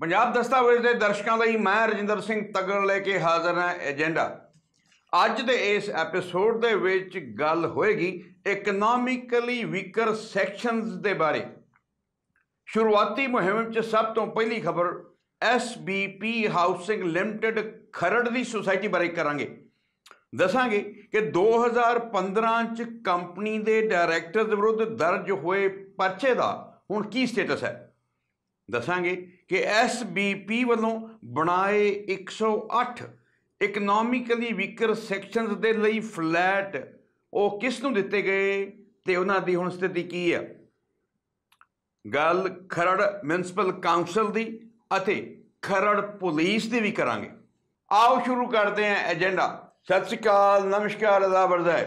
ਪੰਜਾਬ ਦਸਤਾਵੇਜ਼ ਦੇ ਦਰਸ਼ਕਾਂ ਲਈ ਮੈਂ ਰਜਿੰਦਰ ਸਿੰਘ ਤਗੜ ਲੈ ਕੇ ਹਾਜ਼ਰ ਹਾਂ ਏਜੰਡਾ ਅੱਜ ਦੇ ਇਸ ਐਪੀਸੋਡ ਦੇ ਵਿੱਚ ਗੱਲ ਹੋਏਗੀ ਇਕਨੋਮਿਕਲੀ ਵੀਕਰ ਸੈਕਸ਼ਨਸ ਦੇ ਬਾਰੇ ਸ਼ੁਰੂਆਤੀ ਮੁਹਿੰਮ ਵਿੱਚ ਸਭ ਤੋਂ ਪਹਿਲੀ ਖਬਰ SBP ਹਾਊਸਿੰਗ ਲਿਮਟਿਡ ਖਰੜ ਦੀ ਸੁਸਾਇਟੀ ਬਾਰੇ ਕਰਾਂਗੇ ਦੱਸਾਂਗੇ ਕਿ 2015 ਚ ਕੰਪਨੀ ਦੇ ਡਾਇਰੈਕਟਰ ਦੇ ਵਿਰੁੱਧ ਦਰਜ ਹੋਏ ਪਰਚੇ ਦਾ ਹੁਣ ਕੀ ਸਟੇਟਸ ਹੈ ਦੱਸਾਂਗੇ ਕਿ ਐਸਬੀਪੀ ਵੱਲੋਂ ਬਣਾਏ 108 ਇਕਨੋਮਿਕਲੀ ਵੀਕਰ ਸੈਕਸ਼ਨਸ ਦੇ ਲਈ ਫਲੈਟ ਉਹ ਕਿਸ ਨੂੰ ਦਿੱਤੇ ਗਏ ਤੇ ਉਹਨਾਂ ਦੀ ਹੁਣ ਸਥਿਤੀ ਕੀ ਹੈ ਗੱਲ ਖਰੜ ਮਿਊਂਸਪਲ ਕਾਉਂਸਲ ਦੀ ਅਤੇ ਖਰੜ ਪੁਲਿਸ ਦੀ ਵੀ ਕਰਾਂਗੇ ਆਓ ਸ਼ੁਰੂ ਕਰਦੇ ਹਾਂ ਏਜੰਡਾ ਸਤਿ ਸ਼੍ਰੀ ਅਕਾਲ ਨਮਸਕਾਰ ਅਦਾਬ ਵਰਦਾਏ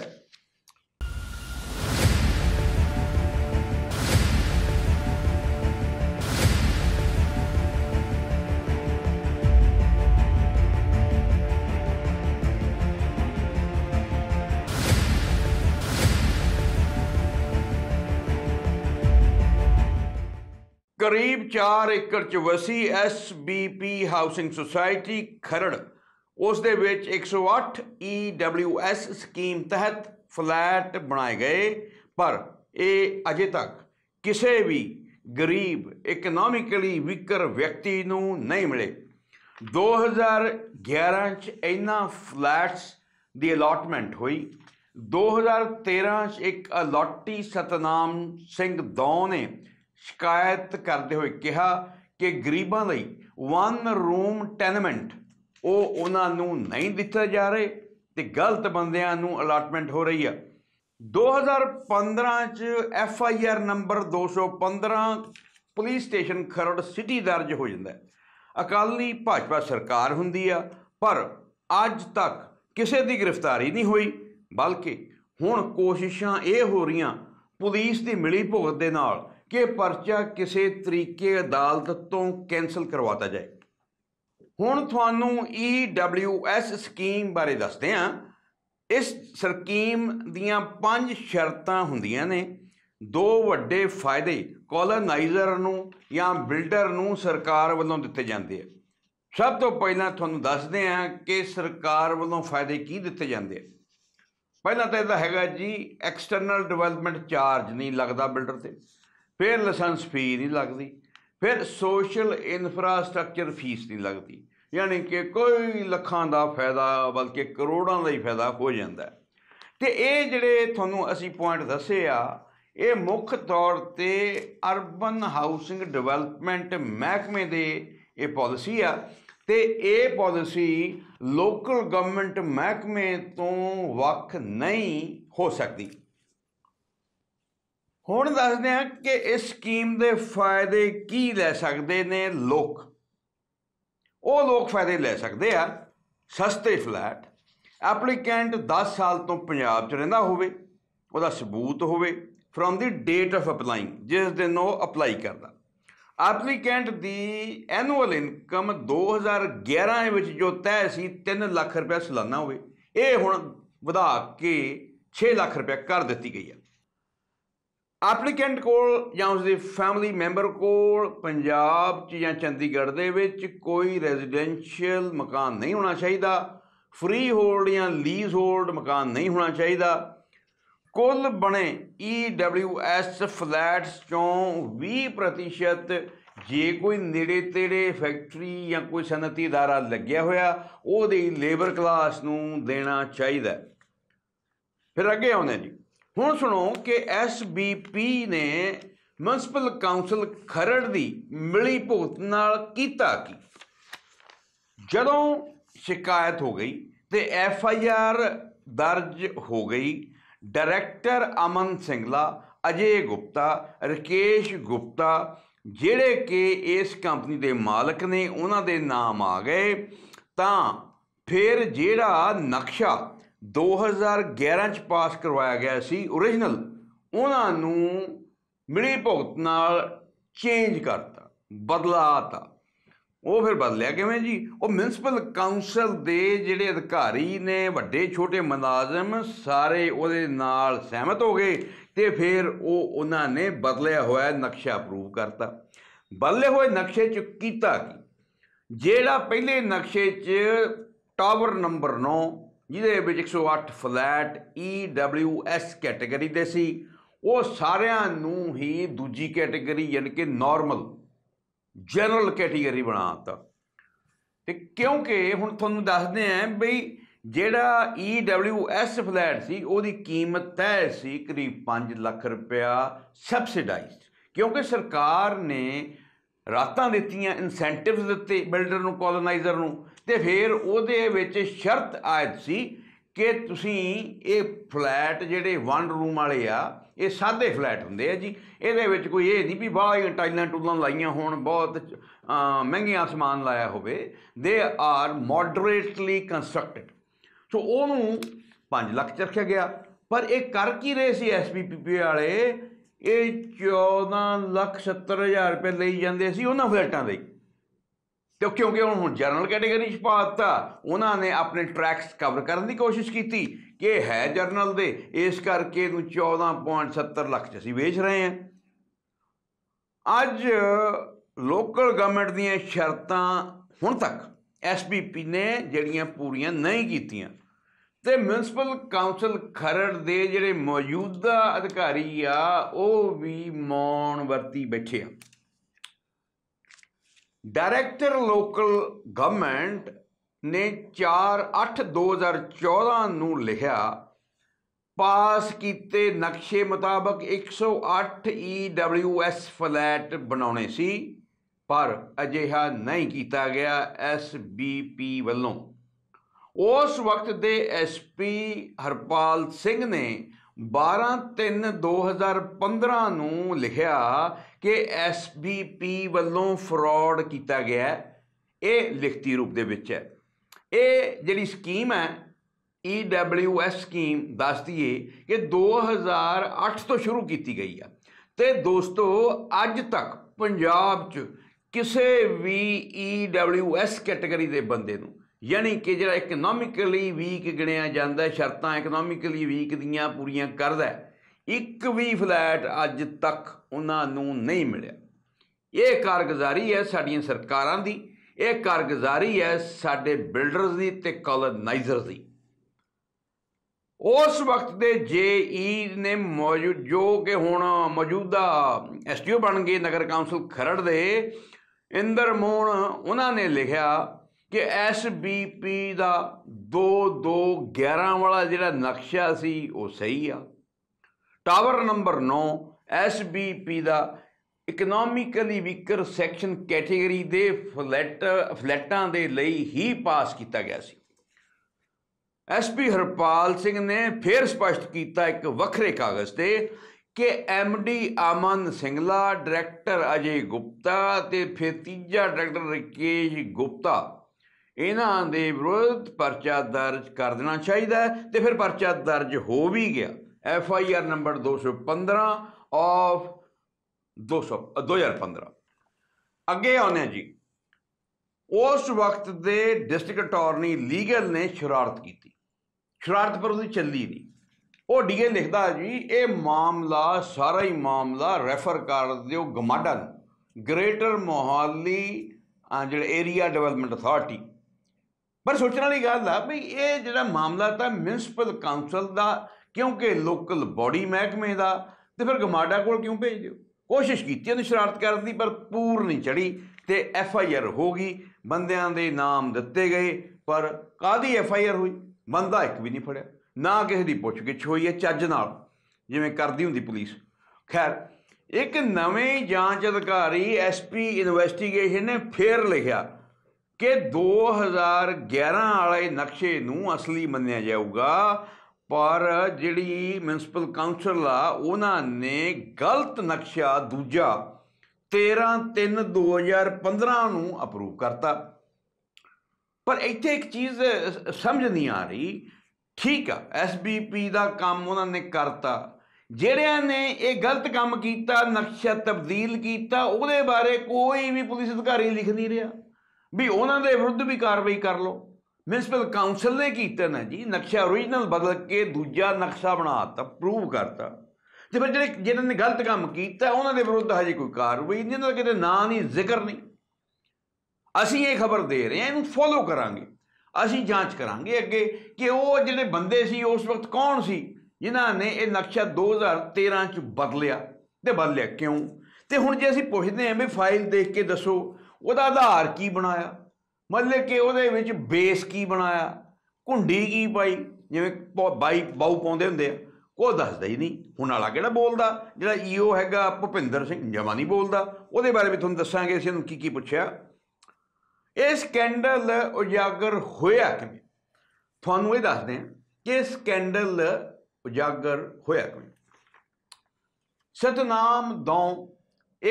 ਕਰੀਬ 4 ਏਕੜ ਚ ਵਸੀ ਐਸਬੀਪੀ ਹਾਊਸਿੰਗ ਸੁਸਾਇਟੀ ਖਰੜ ਉਸ ਦੇ ਵਿੱਚ 108 ਐਸ ਸਕੀਮ ਤਹਿਤ ਫਲੈਟ ਬਣਾਏ ਗਏ ਪਰ ਇਹ ਅਜੇ ਤੱਕ ਕਿਸੇ ਵੀ ਗਰੀਬ ਇਕਨੋਮਿਕਲੀ ਵਿਕਰ ਵਿਅਕਤੀ ਨੂੰ ਨਹੀਂ ਮਿਲੇ 2011 ਚ ਇਨਾ ਫਲੈਟਸ ਦੀ ਅਲਾਟਮੈਂਟ ਹੋਈ 2013 ਚ ਇੱਕ ਅਲਾਟੀ ਸਤਨਾਮ ਸਿੰਘ ਦੌ ਨੇ ਸ਼ਿਕਾਇਤ ਕਰਦੇ ਹੋਏ ਕਿਹਾ ਕਿ ਗਰੀਬਾਂ ਲਈ ਵਨ ਰੂਮ ਟੈਨਮੈਂਟ ਉਹ ਉਹਨਾਂ ਨੂੰ ਨਹੀਂ ਦਿੱਤਾ ਜਾ ਰਹੇ ਤੇ ਗਲਤ ਬੰਦਿਆਂ ਨੂੰ ਅਲਾਟਮੈਂਟ ਹੋ ਰਹੀ ਆ 2015 ਚ F I R number 215 police station Kharar city ਦਰਜ ਹੋ ਜਾਂਦਾ ਅਕਾਲੀ ਭਾਜਪਾ ਸਰਕਾਰ ਹੁੰਦੀ ਆ ਪਰ ਅੱਜ ਤੱਕ ਕਿਸੇ ਦੀ ਗ੍ਰਿਫਤਾਰੀ ਨਹੀਂ ਹੋਈ ਬਲਕਿ ਹੁਣ ਕੋਸ਼ਿਸ਼ਾਂ ਇਹ ਹੋ ਰਹੀਆਂ ਪੁਲਿਸ ਦੀ ਮਿਲੀ ਭੁਗਤ ਦੇ ਨਾਲ ਕਿ ਪਰਚਾ ਕਿਸੇ ਤਰੀਕੇ ਅਦਾਲਤ ਤੋਂ ਕੈਨਸਲ ਕਰਵਾਤਾ ਜਾਏ ਹੁਣ ਤੁਹਾਨੂੰ EWS ਸਕੀਮ ਬਾਰੇ ਦੱਸਦੇ ਹਾਂ ਇਸ ਸਕੀਮ ਦੀਆਂ ਪੰਜ ਸ਼ਰਤਾਂ ਹੁੰਦੀਆਂ ਨੇ ਦੋ ਵੱਡੇ ਫਾਇਦੇ ਕੋਲੋਨਾਈਜ਼ਰ ਨੂੰ ਜਾਂ ਬਿਲਡਰ ਨੂੰ ਸਰਕਾਰ ਵੱਲੋਂ ਦਿੱਤੇ ਜਾਂਦੇ ਆ ਸਭ ਤੋਂ ਪਹਿਲਾਂ ਤੁਹਾਨੂੰ ਦੱਸਦੇ ਹਾਂ ਕਿ ਸਰਕਾਰ ਵੱਲੋਂ ਫਾਇਦੇ ਕੀ ਦਿੱਤੇ ਜਾਂਦੇ ਆ ਪਹਿਲਾਂ ਤਾਂ ਇਹਦਾ ਹੈਗਾ ਜੀ ਐਕਸਟਰਨਲ ਡਿਵੈਲਪਮੈਂਟ ਚਾਰਜ ਨਹੀਂ ਲੱਗਦਾ ਬਿਲਡਰ ਤੇ ਫਿਰ ਲਾਇਸੈਂਸ ਫੀ ਨਹੀਂ ਲੱਗਦੀ ਫਿਰ ਸੋਸ਼ਲ ਇਨਫਰਾਸਟ੍ਰਕਚਰ ਫੀਸ ਨਹੀਂ ਲੱਗਦੀ ਯਾਨੀ ਕਿ ਕੋਈ ਲੱਖਾਂ ਦਾ ਫਾਇਦਾ ਬਲਕਿ ਕਰੋੜਾਂ ਦਾ ਹੀ ਫਾਇਦਾ ਹੋ ਜਾਂਦਾ ਤੇ ਇਹ ਜਿਹੜੇ ਤੁਹਾਨੂੰ ਅਸੀਂ ਪੁਆਇੰਟ ਦੱਸੇ ਆ ਇਹ ਮੁੱਖ ਤੌਰ ਤੇ ਅਰਬਨ ਹਾਊਸਿੰਗ ਡਿਵੈਲਪਮੈਂਟ ਮਹਿਕਮੇ ਦੇ ਇਹ ਪਾਲਿਸੀ ਆ ਤੇ ਇਹ ਪਾਲਿਸੀ ਲੋਕਲ ਗਵਰਨਮੈਂਟ ਮਹਿਕਮੇ ਤੋਂ ਵੱਖ ਨਹੀਂ ਹੋ ਸਕਦੀ ਹੁਣ ਦੱਸਦੇ ਹਾਂ ਕਿ ਇਸ ਸਕੀਮ ਦੇ ਫਾਇਦੇ ਕੀ ਲੈ ਸਕਦੇ ਨੇ ਲੋਕ ਉਹ ਲੋਕ ਫਾਇਦੇ ਲੈ ਸਕਦੇ ਆ ਸਸਤੇ ਫਲੈਟ ਐਪਲੀਕੈਂਟ 10 ਸਾਲ ਤੋਂ ਪੰਜਾਬ 'ਚ ਰਹਿੰਦਾ ਹੋਵੇ ਉਹਦਾ ਸਬੂਤ ਹੋਵੇ ਫਰਮ ਦੀ ਡੇਟ ਆਫ ਅਪਲਾਈਂਗ ਜਿਸ ਦਿਨ ਉਹ ਅਪਲਾਈ ਕਰਦਾ ਐਪਲੀਕੈਂਟ ਦੀ ਐਨੂਅਲ ਇਨਕਮ 2011 ਵਿੱਚ ਜੋ ਤੈਅ ਸੀ 3 ਲੱਖ ਰੁਪਏ ਸਾਲਾਨਾ ਹੋਵੇ ਇਹ ਹੁਣ ਵਧਾ ਕੇ 6 ਲੱਖ ਰੁਪਏ ਕਰ ਦਿੱਤੀ ਗਈ ਹੈ ਐਪਲੀਕੈਂਟ ਕੋਲ ਜਾਂ ਉਸਦੇ ਫੈਮਿਲੀ ਮੈਂਬਰ ਕੋਲ ਪੰਜਾਬ 'ਚ ਜਾਂ ਚੰਡੀਗੜ੍ਹ ਦੇ ਵਿੱਚ ਕੋਈ ਰੈਜ਼ੀਡੈਂਸ਼ੀਅਲ ਮਕਾਨ ਨਹੀਂ ਹੋਣਾ ਚਾਹੀਦਾ ਫ੍ਰੀ ਹੋਲਡ ਜਾਂ ਲੀਜ਼ ਹੋਲਡ ਮਕਾਨ ਨਹੀਂ ਹੋਣਾ ਚਾਹੀਦਾ ਕੁੱਲ ਬਣੇ ਐਸ e ਫਲੈਟਸ ਚੋਂ 20% ਜੇ ਕੋਈ ਨੇੜੇ ਤੇੜੇ ਫੈਕਟਰੀ ਜਾਂ ਕੋਈ ਸਨਤੀ ਧਾਰਾ ਲੱਗਿਆ ਹੋਇਆ ਉਹਦੇ ਲੇਬਰ ਕਲਾਸ ਨੂੰ ਦੇਣਾ ਚਾਹੀਦਾ ਫਿਰ ਅੱਗੇ ਆਉਂਦੇ ਜੀ ਹੁਣ ਸੁਣੋ ਕਿ ਐਸਬੀਪੀ ਨੇ ਮਿਊਨਿਸਪਲ ਕਾਉਂਸਲ ਖਰੜ ਦੀ ਮਿਲੀ ਭੁਗਤ ਨਾਲ ਕੀਤਾ ਕੀ ਜਦੋਂ ਸ਼ਿਕਾਇਤ ਹੋ ਗਈ ਤੇ ਐਫ ਆਈ ਆਰ ਦਰਜ ਹੋ ਗਈ ਡਾਇਰੈਕਟਰ ਅਮਨ ਸਿੰਘਲਾ ਅਜੇ ਗੁਪਤਾ ਰਕੇਸ਼ ਗੁਪਤਾ ਜਿਹੜੇ ਕਿ ਇਸ ਕੰਪਨੀ ਦੇ ਮਾਲਕ ਨੇ ਉਹਨਾਂ ਦੇ ਨਾਮ ਆ ਗਏ ਤਾਂ ਫਿਰ ਜਿਹੜਾ ਨਕਸ਼ਾ 2011 ਚ ਪਾਸ ਕਰਵਾਇਆ ਗਿਆ ਸੀ origignal ਉਹਨਾਂ ਨੂੰ ਮਿਲੀ ਭੁਗਤ ਨਾਲ ਚੇਂਜ ਕਰਤਾ ਬਦਲਾਤਾ ਉਹ ਫਿਰ ਬਦਲਿਆ ਕਿਵੇਂ ਜੀ ਉਹ ਮਿਨਿਸਪਲ ਕਾਉਂਸਲ ਦੇ ਜਿਹੜੇ ਅਧਿਕਾਰੀ ਨੇ ਵੱਡੇ ਛੋਟੇ ਮੁਲਾਜ਼ਮ ਸਾਰੇ ਉਹਦੇ ਨਾਲ ਸਹਿਮਤ ਹੋ ਗਏ ਤੇ ਫਿਰ ਉਹ ਉਹਨਾਂ ਨੇ ਬਦਲਿਆ ਹੋਇਆ ਨਕਸ਼ਾ ਅਪਰੂਵ ਕਰਤਾ ਬਦਲੇ ਹੋਏ ਨਕਸ਼ੇ 'ਚ ਕੀਤਾ ਜਿਹੜਾ ਪਹਿਲੇ ਨਕਸ਼ੇ 'ਚ ਟਾਵਰ ਨੰਬਰ ਜਿਹਦੇ ਵਿੱਚ 108 ਫਲੈਟ EWS ਕੈਟਾਗਰੀ ਦੇ ਸੀ ਉਹ ਸਾਰਿਆਂ ਨੂੰ ਹੀ ਦੂਜੀ ਕੈਟਾਗਰੀ ਯਾਨੀ ਕਿ ਨਾਰਮਲ ਜਨਰਲ ਕੈਟਾਗਰੀ ਬਣਾਤਾ ਤੇ ਕਿਉਂਕਿ ਹੁਣ ਤੁਹਾਨੂੰ ਦੱਸਦੇ ਆਂ ਬਈ ਜਿਹੜਾ EWS ਫਲੈਟ ਸੀ ਉਹਦੀ ਕੀਮਤ ਤੈ ਸੀ ਕਰੀਬ 5 ਲੱਖ ਰੁਪਇਆ ਸਬਸਿਡਾਈਜ਼ਡ ਕਿਉਂਕਿ ਸਰਕਾਰ ਨੇ ਰਾਤਾਂ ਦਿੱਤੀਆਂ ਇਨਸੈਂਟਿਵਸ ਦਿੱਤੇ ਬਿਲਡਰ ਨੂੰ ਕੋਲੋਨਾਈਜ਼ਰ ਨੂੰ ਤੇ ਫਿਰ ਉਹਦੇ ਵਿੱਚ ਸ਼ਰਤ ਆਇਤ ਸੀ ਕਿ ਤੁਸੀਂ ਇਹ ਫਲੈਟ ਜਿਹੜੇ ਵਨ ਰੂਮ ਵਾਲੇ ਆ ਇਹ ਸਾਦੇ ਫਲੈਟ ਹੁੰਦੇ ਆ ਜੀ ਇਹਦੇ ਵਿੱਚ ਕੋਈ ਇਹ ਨਹੀਂ ਵੀ ਬਾਹਰ ਟਾਈਲਾਂ ਟੂਲਾਂ ਲਾਈਆਂ ਹੋਣ ਬਹੁਤ ਮਹਿੰਗੀਆਂ ਸਮਾਨ ਲਾਇਆ ਹੋਵੇ ਦੇ ਆਰ ਮੋਡਰੇਟਲੀ ਕੰਸਟਰਕਟਡ ਸੋ ਉਹਨੂੰ 5 ਲੱਖ ਚ ਰੱਖਿਆ ਗਿਆ ਪਰ ਇਹ ਕਰ ਕੀ ਰਹੇ ਸੀ ਐਸਪੀਪੀਪੀ ਵਾਲੇ ਇਹ 14 ਲੱਖ 70 ਹਜ਼ਾਰ ਰੁਪਏ ਲਈ ਜਾਂਦੇ ਸੀ ਉਹਨਾਂ ਫਲੈਟਾਂ ਦੇ ਤੇ ਕਿਉਂਕਿ ਹੁਣ ਜਰਨਲ ਕੈਟੇਗਰੀ 'ਚ ਪਾਤਾ ਉਹਨਾਂ ਨੇ ਆਪਣੇ ਟਰੈਕਸ ਕਵਰ ਕਰਨ ਦੀ ਕੋਸ਼ਿਸ਼ ਕੀਤੀ ਕਿ ਇਹ ਹੈ ਜਰਨਲ ਦੇ ਇਸ ਕਰਕੇ ਨੂੰ 14.70 ਲੱਖ 'ਚ ਅਸੀਂ ਵੇਚ ਰਹੇ ਹਾਂ ਅੱਜ ਲੋਕਲ ਗਵਰਨਮੈਂਟ ਦੀਆਂ ਸ਼ਰਤਾਂ ਹੁਣ ਤੱਕ ਐਸਪੀਪੀ ਨੇ ਜਿਹੜੀਆਂ ਪੂਰੀਆਂ ਨਹੀਂ ਕੀਤੀਆਂ ਤੇ ਮਿਊਨਿਸਪਲ ਕਾਉਂਸਲ ਖਰੜ ਦੇ ਜਿਹੜੇ ਮੌਜੂਦਾ ਅਧਿਕਾਰੀ ਆ ਉਹ ਵੀ ਮੌਨ ਵਰਤੀ ਬੈਠੇ ਆ ਡਾਇਰੈਕਟਰ ਲੋਕਲ ਗਵਰਨਮੈਂਟ ਨੇ 4/8/2014 ਨੂੰ ਲਿਖਿਆ ਪਾਸ ਕੀਤੇ ਨਕਸ਼ੇ ਮੁਤਾਬਕ 108 EWS ਫਲੈਟ ਬਣਾਉਣੇ ਸੀ ਪਰ ਅਜਿਹਾ ਨਹੀਂ ਕੀਤਾ ਗਿਆ SBP ਵੱਲੋਂ ਉਸ ਵਕਤ ਦੇ SP ਹਰਪਾਲ ਸਿੰਘ ਨੇ 12/3/2015 ਨੂੰ ਲਿਖਿਆ ਕਿ ਐਸਬੀਪੀ ਵੱਲੋਂ ਫਰਾਡ ਕੀਤਾ ਗਿਆ ਇਹ ਲਿਖਤੀ ਰੂਪ ਦੇ ਵਿੱਚ ਹੈ ਇਹ ਜਿਹੜੀ ਸਕੀਮ ਹੈ EWS ਸਕੀਮ ਦੱਸਦੀ ਹੈ ਕਿ 2008 ਤੋਂ ਸ਼ੁਰੂ ਕੀਤੀ ਗਈ ਆ ਤੇ ਦੋਸਤੋ ਅੱਜ ਤੱਕ ਪੰਜਾਬ 'ਚ ਕਿਸੇ ਵੀ EWS ਕੈਟਾਗਰੀ ਦੇ ਬੰਦੇ ਨੂੰ ਯਾਨੀ ਕਿ ਜਿਹੜਾ ਇਕਨੋਮਿਕਲੀ ਵੀਕ ਗਿਣਿਆ ਜਾਂਦਾ ਸ਼ਰਤਾਂ ਇਕਨੋਮਿਕਲੀ ਵੀਕ ਦੀਆਂ ਪੂਰੀਆਂ ਕਰਦਾ ਇੱਕ ਵੀ ਫਲੈਟ ਅੱਜ ਤੱਕ ਉਹਨਾਂ ਨੂੰ ਨਹੀਂ ਮਿਲਿਆ ਇਹ ਕਾਰਗੁਜ਼ਾਰੀ ਹੈ ਸਾਡੀਆਂ ਸਰਕਾਰਾਂ ਦੀ ਇਹ ਕਾਰਗੁਜ਼ਾਰੀ ਹੈ ਸਾਡੇ ਬਿਲਡਰਸ ਦੀ ਤੇ ਕਲੋਨਾਈਜ਼ਰਸ ਦੀ ਉਸ ਵਕਤ ਦੇ ਜੇਈ ਨੇ ਮੌਜੂਦ ਜੋ ਕਿ ਹੁਣ ਮੌਜੂਦਾ ਐਸਟੀਓ ਬਣ ਗਏ ਨਗਰ ਕੌਂਸਲ ਖਰੜ ਦੇ ਇੰਦਰ ਮੋਹਣ ਉਹਨਾਂ ਨੇ ਲਿਖਿਆ ਕਿ ਐਸ ਬੀ ਪੀ ਦਾ 2211 ਵਾਲਾ ਜਿਹੜਾ ਨਕਸ਼ਾ ਸੀ ਉਹ ਸਹੀ ਆ tower number 9 S B P ਦਾ ਇਕਨੋਮਿਕਲੀ ਵੀਕਰ ਸੈਕਸ਼ਨ ਕੈਟਾਗਰੀ ਦੇ ਫਲੈਟ ਫਲੈਟਾਂ ਦੇ ਲਈ ਹੀ ਪਾਸ ਕੀਤਾ ਗਿਆ ਸੀ ਐਸ ਪੀ ਹਰਪਾਲ ਸਿੰਘ ਨੇ ਫੇਰ ਸਪਸ਼ਟ ਕੀਤਾ ਇੱਕ ਵੱਖਰੇ ਕਾਗਜ਼ ਤੇ ਕਿ M D Aman Singla director Ajay Gupta ਤੇ ਫੇਰ ਤੀਜਾ ਡਾਇਰੈਕਟਰ ਰਕੇਸ਼ ਗੁਪਤਾ ਇਹਨਾਂ ਦੇ ਵਿਰੁੱਧ ਪਰਚਾ ਦਰਜ ਕਰ ਦੇਣਾ ਚਾਹੀਦਾ ਤੇ ਫਿਰ ਪਰਚਾ ਦਰਜ ਹੋ ਵੀ ਗਿਆ F I R number 215 of 200 2015 ਅੱਗੇ ਆਉਂਦੇ ਜੀ ਉਸ ਵਕਤ ਦੇ ਡਿਸਟ੍ਰਿਕਟ ਅਟਾਰਨੀ ਲੀਗਲ ਨੇ ਸ਼ਰਾਰਤ ਕੀਤੀ ਸ਼ਰਾਰਤ ਪਰ ਉਹਦੀ ਚੱਲੀ ਨਹੀਂ ਉਹ ਡੀਏ ਲਿਖਦਾ ਜੀ ਇਹ ਮਾਮਲਾ ਸਾਰਾ ਹੀ ਮਾਮਲਾ ਰੈਫਰ ਕਰ ਦਿਓ ਗਮਾਡਾ ਨੂੰ ਗ੍ਰੇਟਰ ਮੋਹਾਲੀ ਜਿਹੜੇ ਏਰੀਆ ਡਿਵੈਲਪਮੈਂਟ ਅਥਾਰਟੀ ਪਰ ਸੋਚਣ ਵਾਲੀ ਗੱਲ ਆ ਵੀ ਇਹ ਜਿਹੜਾ ਮਾਮਲਾ ਤਾਂ ਮਿਊਨਿਸਪਲ ਕਾਉਂਸਲ ਦਾ ਕਿਉਂਕਿ ਲੋਕਲ ਬਾਡੀ ਮਹਿਕਮੇ ਦਾ ਤੇ ਫਿਰ ਗਮਾਡਾ ਕੋਲ ਕਿਉਂ ਭੇਜ ਦਿਓ ਕੋਸ਼ਿਸ਼ ਕੀਤੀ ਉਹਨੇ ਸ਼ਰਾਰਤ ਕਰਨ ਦੀ ਪਰ ਪੂਰ ਨਹੀਂ ਚੜੀ ਤੇ ਐਫ ਆਈ ਆਰ ਹੋ ਗਈ ਬੰਦਿਆਂ ਦੇ ਨਾਮ ਦਿੱਤੇ ਗਏ ਪਰ ਕਾਦੀ ਐਫ ਆਈ ਆਰ ਹੋਈ ਬੰਦਾ ਇੱਕ ਵੀ ਨਹੀਂ ਫੜਿਆ ਨਾ ਕਿਸੇ ਦੀ ਪੁੱਛਗਿੱਛ ਹੋਈ ਹੈ ਚੱਜ ਨਾਲ ਜਿਵੇਂ ਕਰਦੀ ਹੁੰਦੀ ਪੁਲਿਸ ਖੈਰ ਇੱਕ ਨਵੇਂ ਜਾਂਚ ਅਧਿਕਾਰੀ ਐਸਪੀ ਇਨਵੈਸਟੀਗੇਸ਼ਨ ਨੇ ਫੇਰ ਲਿਖਿਆ ਕਿ 2011 ਵਾਲੇ ਨਕਸ਼ੇ ਨੂੰ ਅਸਲੀ ਮੰਨਿਆ ਜਾਊਗਾ ਪਰ ਜਿਹੜੀ ਮਿਊਨਿਸਪਲ ਕਾਉਂਸਲ ਆ ਉਹਨਾਂ ਨੇ ਗਲਤ ਨਕਸ਼ਾ ਦੂਜਾ 13/3/2015 ਨੂੰ ਅਪਰੂਵ ਕਰਤਾ ਪਰ ਇੱਥੇ ਇੱਕ ਚੀਜ਼ ਸਮਝ ਨਹੀਂ ਆ ਰਹੀ ਠੀਕ ਆ ਐਸਬੀਪੀ ਦਾ ਕੰਮ ਉਹਨਾਂ ਨੇ ਕਰਤਾ ਜਿਹੜਿਆਂ ਨੇ ਇਹ ਗਲਤ ਕੰਮ ਕੀਤਾ ਨਕਸ਼ਾ ਤਬਦੀਲ ਕੀਤਾ ਉਹਦੇ ਬਾਰੇ ਕੋਈ ਵੀ ਪੁਲਿਸ ਅਧਿਕਾਰੀ ਲਿਖ ਨਹੀਂ ਰਿਹਾ ਵੀ ਉਹਨਾਂ ਦੇ ਵਿਰੁੱਧ ਵੀ ਕਾਰਵਾਈ ਕਰ ਲਓ ਮਿਊਨਿਸਪਲ ਕਾਉਂਸਲ ਨੇ ਕੀਤਾ ਨਾ ਜੀ ਨਕਸ਼ਾ origignal ਬਦਲ ਕੇ ਦੂਜਾ ਨਕਸ਼ਾ ਬਣਾਤਾ ਪ੍ਰੂਵ ਕਰਤਾ ਤੇ ਫਿਰ ਜਿਹੜੇ ਜਿਨ੍ਹਾਂ ਨੇ ਗਲਤ ਕੰਮ ਕੀਤਾ ਉਹਨਾਂ ਦੇ ਵਿਰੁੱਧ ਹਜੇ ਕੋਈ ਕਾਰਵਾਈ ਨਹੀਂ ਨਾ ਕਿਤੇ ਨਾਂ ਨਹੀਂ ਜ਼ਿਕਰ ਨਹੀਂ ਅਸੀਂ ਇਹ ਖਬਰ ਦੇ ਰਹੇ ਹਾਂ ਇਹਨੂੰ ਫੋਲੋ ਕਰਾਂਗੇ ਅਸੀਂ ਜਾਂਚ ਕਰਾਂਗੇ ਅੱਗੇ ਕਿ ਉਹ ਜਿਹੜੇ ਬੰਦੇ ਸੀ ਉਸ ਵਕਤ ਕੌਣ ਸੀ ਜਿਨ੍ਹਾਂ ਨੇ ਇਹ ਨਕਸ਼ਾ 2013 ਚ ਬਦਲਿਆ ਤੇ ਬਦਲਿਆ ਕਿਉਂ ਤੇ ਹੁਣ ਜੇ ਅਸੀਂ ਪੁੱਛਦੇ ਹਾਂ ਵੀ ਫਾਈਲ ਦੇਖ ਕੇ ਦੱਸੋ ਉਹਦਾ ਆਧਾਰ ਕੀ ਬਣਾਇਆ ਮਤਲਬ ਕਿ ਉਹਦੇ ਵਿੱਚ ਬੇਸ ਕੀ ਬਣਾਇਆ ਕੁੰਡੀ ਕੀ ਪਾਈ ਜਿਵੇਂ ਬਾਈ ਬਾਉ ਪਾਉਂਦੇ ਹੁੰਦੇ ਆ ਕੋਈ ਦੱਸਦਾ ਹੀ ਨਹੀਂ ਹੁਣ ਵਾਲਾ ਕਿਹੜਾ ਬੋਲਦਾ ਜਿਹੜਾ ਈਓ e ਹੈਗਾ ਭੁਪਿੰਦਰ ਸਿੰਘ ਜਮਾ ਨਹੀਂ ਬੋਲਦਾ ਉਹਦੇ ਬਾਰੇ ਵੀ ਤੁਹਾਨੂੰ ਦੱਸਾਂਗੇ ਅਸੀਂ ਉਹਨੂੰ ਕੀ ਕੀ ਪੁੱਛਿਆ ਇਹ ਸਕੈਂਡਲ ਉਜਾਗਰ ਹੋਇਆ ਕਿਵੇਂ ਤੁਹਾਨੂੰ ਇਹ ਦੱਸਦੇ ਆ ਕਿ ਸਕੈਂਡਲ ਉਜਾਗਰ ਹੋਇਆ ਕਿਵੇਂ ਸਤਨਾਮ ਦੌ